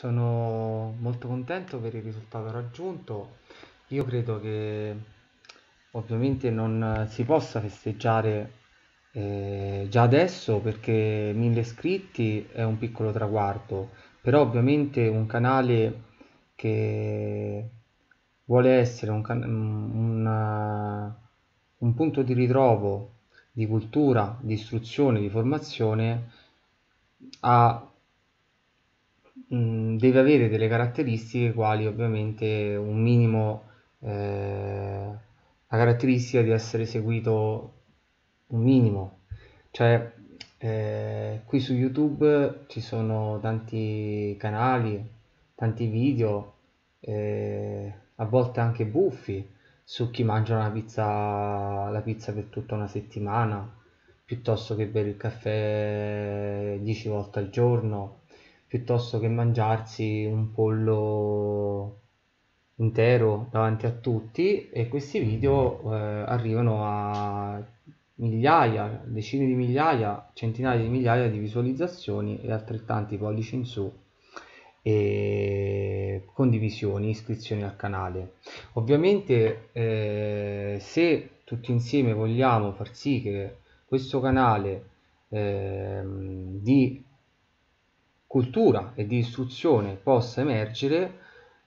sono molto contento per il risultato raggiunto. Io credo che ovviamente non si possa festeggiare eh, già adesso perché 1000 iscritti è un piccolo traguardo, però ovviamente un canale che vuole essere un, un, un punto di ritrovo di cultura, di istruzione, di formazione ha Mm, deve avere delle caratteristiche quali ovviamente un minimo eh, la caratteristica di essere seguito un minimo cioè eh, qui su youtube ci sono tanti canali tanti video eh, a volte anche buffi su chi mangia la pizza, la pizza per tutta una settimana piuttosto che bere il caffè 10 volte al giorno piuttosto che mangiarsi un pollo intero davanti a tutti e questi video eh, arrivano a migliaia, decine di migliaia, centinaia di migliaia di visualizzazioni e altrettanti pollici in su e condivisioni, iscrizioni al canale. Ovviamente eh, se tutti insieme vogliamo far sì che questo canale eh, di cultura e di istruzione possa emergere,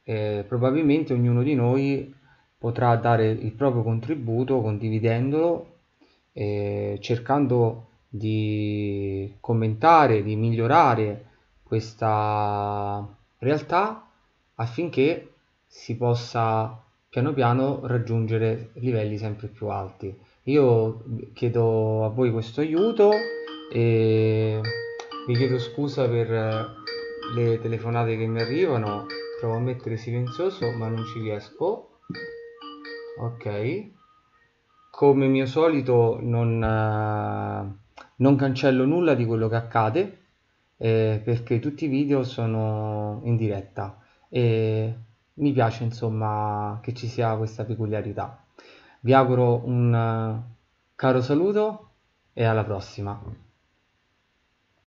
eh, probabilmente ognuno di noi potrà dare il proprio contributo condividendolo, eh, cercando di commentare, di migliorare questa realtà affinché si possa piano piano raggiungere livelli sempre più alti. Io chiedo a voi questo aiuto e vi chiedo scusa per eh, le telefonate che mi arrivano provo a mettere silenzioso ma non ci riesco ok come mio solito non, eh, non cancello nulla di quello che accade eh, perché tutti i video sono in diretta e mi piace insomma che ci sia questa peculiarità vi auguro un eh, caro saluto e alla prossima